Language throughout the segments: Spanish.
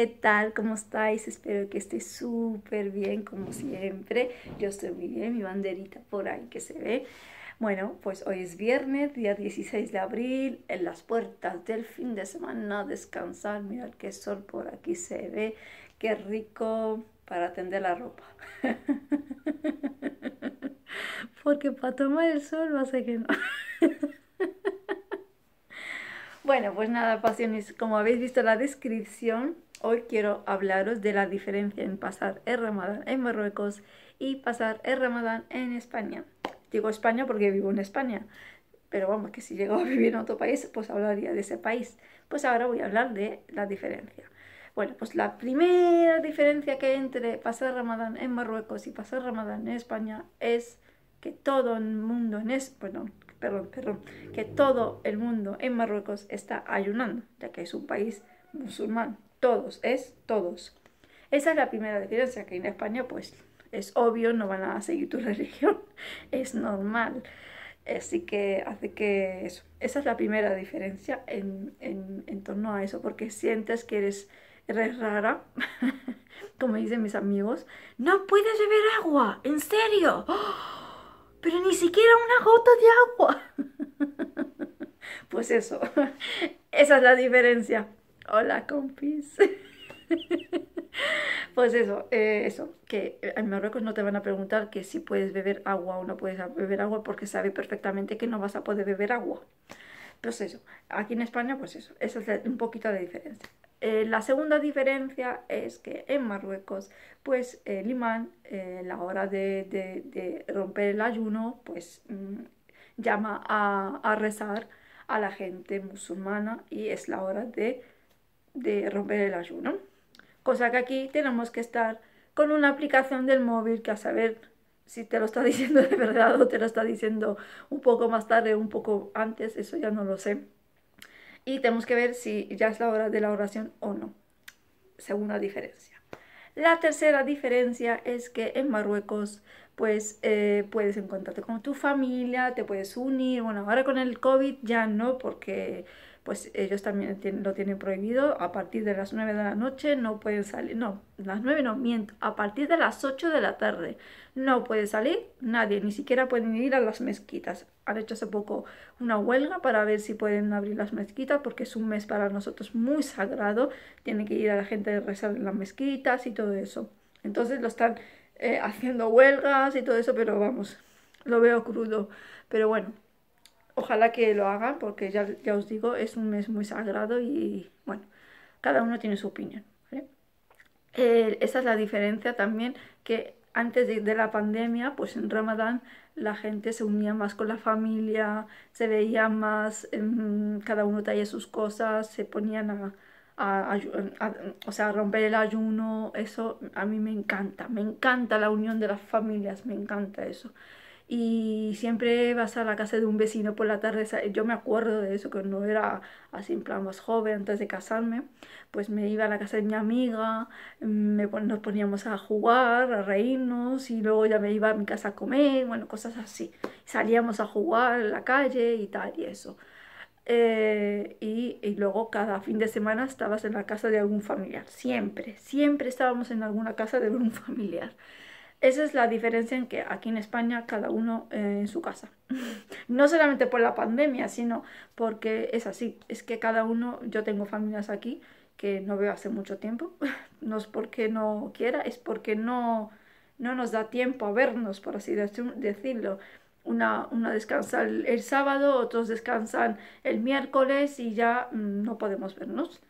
¿Qué tal? ¿Cómo estáis? Espero que estéis súper bien, como siempre. Yo estoy muy bien, mi banderita por ahí que se ve. Bueno, pues hoy es viernes, día 16 de abril, en las puertas del fin de semana, descansar, Mirad qué sol por aquí se ve, qué rico para tender la ropa. Porque para tomar el sol va a ser que no. bueno, pues nada, pasiones, como habéis visto en la descripción, Hoy quiero hablaros de la diferencia en pasar el Ramadán en Marruecos y pasar el Ramadán en España. Digo España porque vivo en España, pero vamos, que si llego a vivir en otro país, pues hablaría de ese país. Pues ahora voy a hablar de la diferencia. Bueno, pues la primera diferencia que hay entre pasar Ramadán en Marruecos y pasar Ramadán en España es que todo el mundo en es, perdón, perdón, que todo el mundo en Marruecos está ayunando, ya que es un país musulmán todos, es todos. Esa es la primera diferencia, que en España pues es obvio, no van a seguir tu religión, es normal. Así que hace que Esa es la primera diferencia en, torno a eso, porque sientes que eres, rara, como dicen mis amigos, no puedes beber agua, en serio, pero ni siquiera una gota de agua. pues eso, esa es la diferencia. Hola, compis. pues eso, eh, eso, que eh, en Marruecos no te van a preguntar que si puedes beber agua o no puedes beber agua porque sabe perfectamente que no vas a poder beber agua. Pues eso, aquí en España, pues eso, esa es un poquito de diferencia. Eh, la segunda diferencia es que en Marruecos, pues el imán, eh, la hora de, de, romper el ayuno, pues mm, llama a, a rezar a la gente musulmana y es la hora de de romper el ayuno. Cosa que aquí tenemos que estar con una aplicación del móvil que a saber si te lo está diciendo de verdad o te lo está diciendo un poco más tarde, un poco antes, eso ya no lo sé. Y tenemos que ver si ya es la hora de la oración o no. Segunda diferencia. La tercera diferencia es que en Marruecos pues eh, puedes encontrarte con tu familia, te puedes unir. Bueno, ahora con el COVID ya no porque pues ellos también lo tienen prohibido. A partir de las 9 de la noche no pueden salir, no, las 9 no miento, a partir de las 8 de la tarde no puede salir nadie, ni siquiera pueden ir a las mezquitas. Han hecho hace poco una huelga para ver si pueden abrir las mezquitas porque es un mes para nosotros muy sagrado, tiene que ir a la gente a rezar en las mezquitas y todo eso. Entonces lo están eh, haciendo huelgas y todo eso, pero vamos, lo veo crudo. Pero bueno, Ojalá que lo hagan porque ya, ya os digo, es un mes muy sagrado y bueno, cada uno tiene su opinión. Eh, esa es la diferencia también que antes de, de, la pandemia, pues en Ramadán la gente se unía más con la familia, se veía más, em, cada uno traía sus cosas, se ponían a, a, o sea, a romper el ayuno, eso a mí me encanta, me encanta la unión de las familias, me encanta eso y siempre vas a la casa de un vecino por la tarde. Yo me acuerdo de eso, que no era así en plan más joven, antes de casarme. Pues me iba a la casa de mi amiga, nos poníamos a jugar, a reírnos y luego ya me iba a mi casa a comer, bueno, cosas así. Salíamos a jugar en la calle y tal y eso. Eh, y, y luego cada fin de semana estabas en la casa de algún familiar, siempre, siempre estábamos en alguna casa de algún familiar. Esa es la diferencia en que aquí en España cada uno eh, en su casa. no solamente por la pandemia, sino porque es así. Es que cada uno, yo tengo familias aquí que no veo hace mucho tiempo. no es porque no quiera, es porque no, no nos da tiempo a vernos, por así decirlo. Una, una descansa el, sábado, otros descansan el miércoles y ya mm, no podemos vernos.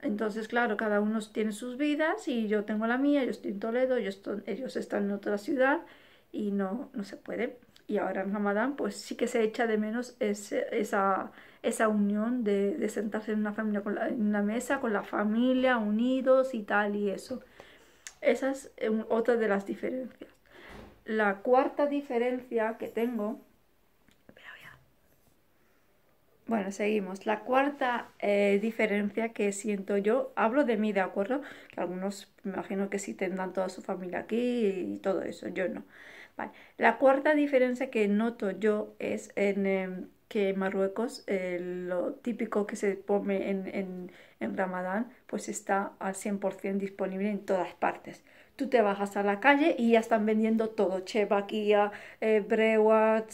Entonces, claro, cada uno tiene sus vidas y yo tengo la mía, yo estoy en Toledo, ellos están en otra ciudad y no, no se puede. Y ahora en Ramadán, pues sí que se echa de menos esa, esa unión de, sentarse en una, familia con en una mesa con la familia, unidos y tal y eso. Esa es eh, otra de las diferencias. La cuarta diferencia que tengo bueno, seguimos. La cuarta eh, diferencia que siento yo, hablo de mí, ¿de acuerdo? Que algunos me imagino que sí tendrán toda su familia aquí y todo eso, yo no. Vale. La cuarta diferencia que noto yo es en, em, que en Marruecos eh, lo típico que se pone en, en Ramadán pues está al 100% disponible en todas partes tú te bajas a la calle y ya están vendiendo todo, chevaquía, eh,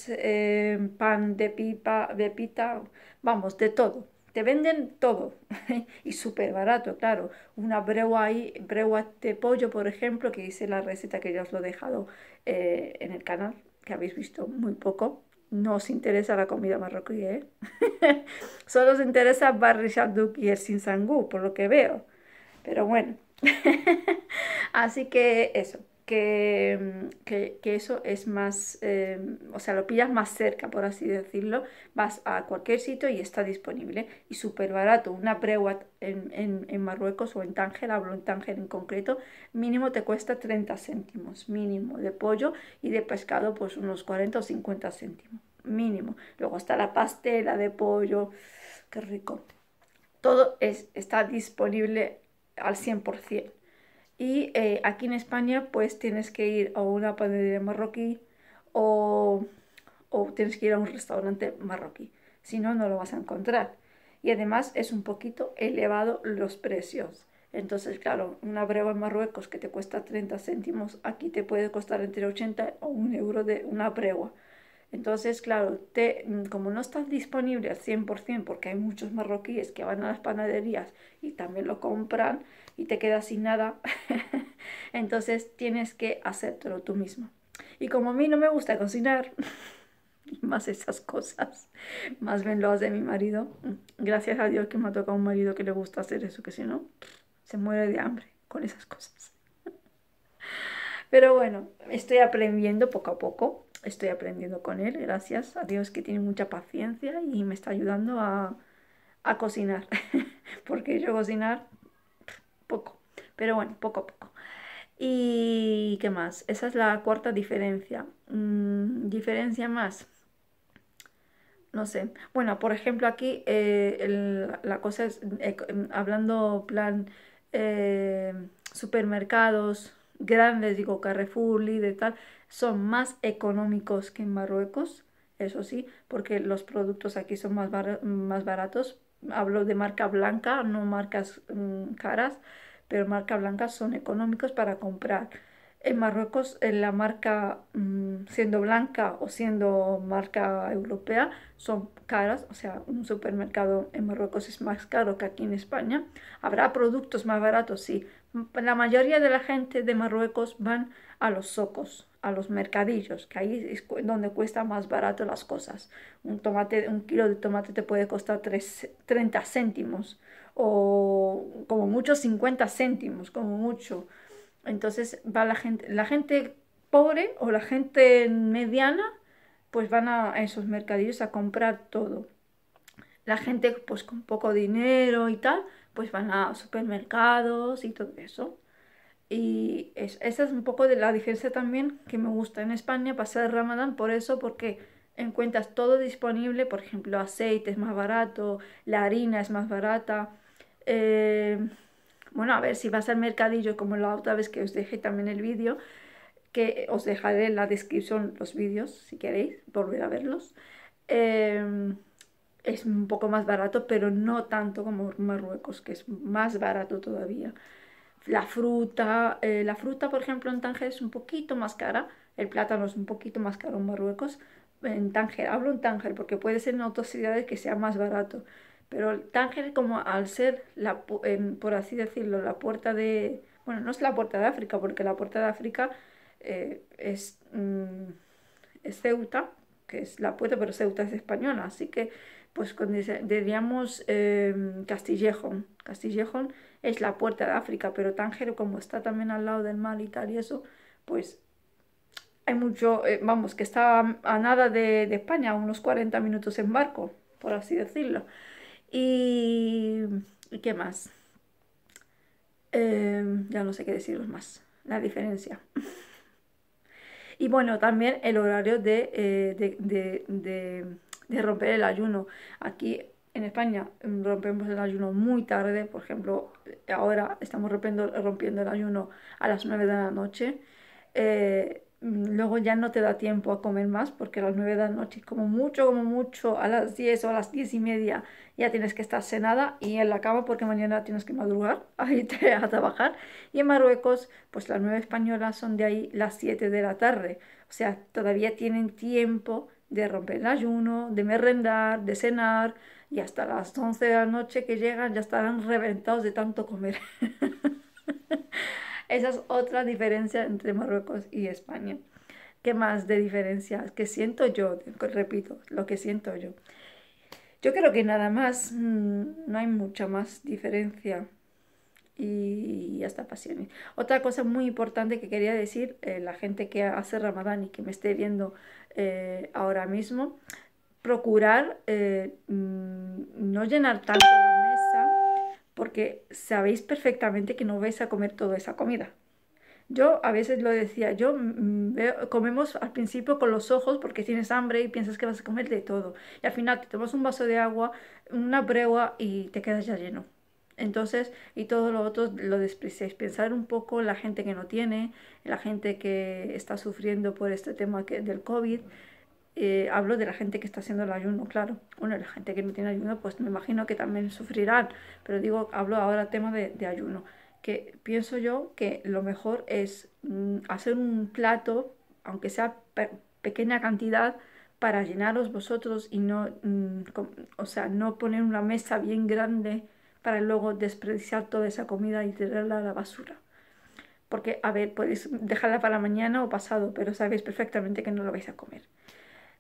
eh, pan de pipa, de pita, vamos, de todo. Te venden todo y súper barato, claro. Una brewat de pollo, por ejemplo, que hice la receta que ya os lo he dejado eh, en el canal, que habéis visto muy poco. No os interesa la comida marroquí, ¿eh? Solo os interesa Barri Shadduk y el Sinsangú, por lo que veo. Pero bueno, Así que eso, que, mm, eso es más, eh, o sea, lo pillas más cerca, por así decirlo. Vas a cualquier sitio y está disponible y súper barato. Una breguat en, en, Marruecos o en Tánger, hablo en Tánger en concreto, mínimo te cuesta 30 céntimos, mínimo, de pollo y de pescado, pues unos 40 o 50 céntimos, mínimo. Luego está la pastela de pollo, qué rico. Todo es, está disponible al 100%. Y eh, aquí en España pues tienes que ir a una panadería marroquí o, o tienes que ir a un restaurante marroquí. Si no, no lo vas a encontrar. Y además es un poquito elevado los precios. Entonces, claro, una bregua en Marruecos que te cuesta 30 céntimos, aquí te puede costar entre 80 o un euro de una bregua. Entonces, claro, te, mm, como no estás disponible al 100%, porque hay muchos marroquíes que van a las panaderías y también lo compran y te quedas sin nada, entonces tienes que hacértelo tú mismo. Y como a mí no me gusta cocinar, más esas cosas, más bien lo hace mi marido. Gracias a Dios que me ha tocado un marido que le gusta hacer eso, que si no, se muere de hambre con esas cosas. Pero bueno, estoy aprendiendo poco a poco estoy aprendiendo con él, gracias a Dios que tiene mucha paciencia y me está ayudando a, a cocinar, porque yo cocinar poco, pero bueno, poco a poco. ¿Y qué más? Esa es la cuarta diferencia. Mm, diferencia más. No sé. Bueno, por ejemplo, aquí eh, la cosa es, eh, hablando plan eh, supermercados grandes, digo Carrefour, y de tal, son más económicos que en Marruecos, eso sí, porque los productos aquí son más, más baratos. Hablo de marca blanca, no marcas mm, caras, pero marca blanca son económicos para comprar. En Marruecos, en la marca mm, siendo blanca o siendo marca europea son caras, o sea, un supermercado en Marruecos es más caro que aquí en España. Habrá productos más baratos, sí, la mayoría de la gente de Marruecos van a los socos, a los mercadillos, que ahí es donde cuesta más barato las cosas. Un, tomate, un kilo de tomate te puede costar 30 céntimos o como mucho 50 céntimos, como mucho. Entonces va la gente, la gente pobre o la gente mediana, pues van a esos mercadillos a comprar todo. La gente pues con poco dinero y tal, pues van a supermercados y todo eso. Y es, esa es un poco de la diferencia también que me gusta en España pasar el Ramadán por eso, porque encuentras todo disponible, por ejemplo, aceite es más barato, la harina es más barata. Eh, bueno, a ver, si vas al mercadillo, como la otra vez que os dejé también el vídeo, que os dejaré en la descripción los vídeos, si queréis volver a verlos. Eh, es un poco más barato, pero no tanto como Marruecos, que es más barato todavía. La fruta, eh, la fruta, por ejemplo, en Tánger es un poquito más cara, el plátano es un poquito más caro en Marruecos, en Tánger, hablo en Tánger, porque puede ser en otras ciudades que sea más barato, pero Tánger como al ser, la, por así decirlo, la puerta de, bueno, no es la puerta de África, porque la puerta de África eh, es, mm, es Ceuta, que es la puerta, pero Ceuta es española, así que pues diríamos eh, em, Castillejón es la puerta de África, pero Tánger, como está también al lado del mar y tal y eso, pues hay mucho, eh, vamos, que está a, nada de, España, unos 40 minutos en barco, por así decirlo. ¿Y, qué más? Em, ya no sé qué deciros más, la diferencia. y bueno, también el horario de eh, de romper el ayuno. Aquí en España mm, rompemos el ayuno muy tarde, por ejemplo, ahora estamos rompiendo, el ayuno a las 9 de la noche. Eh, mm, luego ya no te da tiempo a comer más porque a las 9 de la noche, como mucho, como mucho, a las 10 o a las 10 y media ya tienes que estar cenada y en la cama porque mañana tienes que madrugar a irte a trabajar. Y en Marruecos, pues las 9 españolas son de ahí las 7 de la tarde. O sea, todavía tienen tiempo de romper el ayuno, de merendar, de cenar, y hasta las 11 de la noche que llegan ya estarán reventados de tanto comer. Esa es otra diferencia entre Marruecos y España. ¿Qué más de diferencias Que siento yo, repito, lo que siento yo. Yo creo que nada más, mm, no hay mucha más diferencia. Y hasta pasiones. Otra cosa muy importante que quería decir, eh, la gente que hace ramadán y que me esté viendo eh, ahora mismo, procurar eh, mm, no llenar tanto la mesa porque sabéis perfectamente que no vais a comer toda esa comida. Yo a veces lo decía, yo mm, mm, comemos al principio con los ojos porque tienes hambre y piensas que vas a comer de todo. Y al final te tomas un vaso de agua, una bregua y te quedas ya lleno. Entonces, y todo lo otro lo despreciáis. Pensar un poco la gente que no tiene, la gente que está sufriendo por este tema que, del COVID. Eh, hablo de la gente que está haciendo el ayuno, claro. Bueno, la gente que no tiene ayuno, pues me imagino que también sufrirán, pero digo, hablo ahora tema de, ayuno. Que pienso yo que lo mejor es mm, hacer un plato, aunque sea pequeña cantidad, para llenaros vosotros y no, mm, o sea, no poner una mesa bien grande para luego despreciar toda esa comida y tirarla a la basura. Porque, a ver, podéis dejarla para mañana o pasado, pero sabéis perfectamente que no la vais a comer.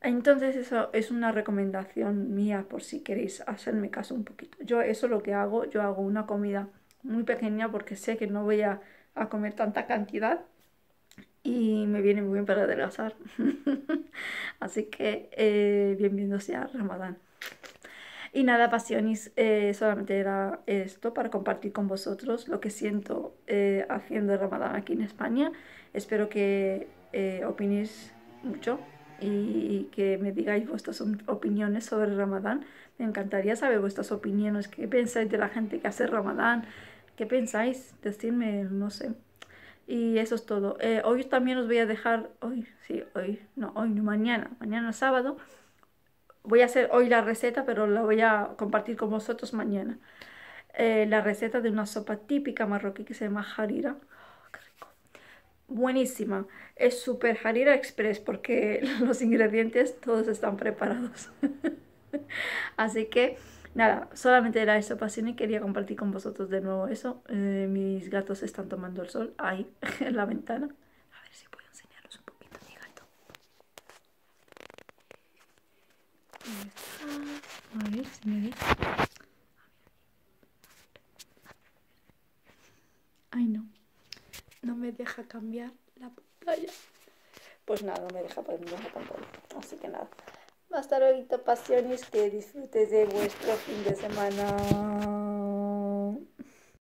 Entonces eso es una recomendación mía por si queréis hacerme caso un poquito. Yo eso lo que hago, yo hago una comida muy pequeña porque sé que no voy a, comer tanta cantidad y me viene muy bien para adelgazar. Así que eh, bienvenido Ramadán. Y nada, pasiones, eh, solamente era esto para compartir con vosotros lo que siento eh, haciendo el Ramadán aquí en España. Espero que eh, opinéis mucho y que me digáis vuestras opiniones sobre Ramadán. Me encantaría saber vuestras opiniones, qué pensáis de la gente que hace Ramadán, qué pensáis, decidme, no sé. Y eso es todo. Eh, hoy también os voy a dejar, hoy, sí, hoy, no, hoy, no, mañana, mañana sábado, voy a hacer hoy la receta, pero la voy a compartir con vosotros mañana. Eh, la receta de una sopa típica marroquí que se llama harira. Oh, Buenísima. Es super harira express porque los ingredientes todos están preparados. Así que nada, solamente era eso pasión y quería compartir con vosotros de nuevo eso. Eh, mis gatos están tomando el sol ahí en la ventana. A ver si me deja. Ay, no. No me deja cambiar la pantalla. Pues nada, no me deja poner pantalla. Así que nada. Hasta luego, pasiones. Que disfrutes de vuestro fin de semana.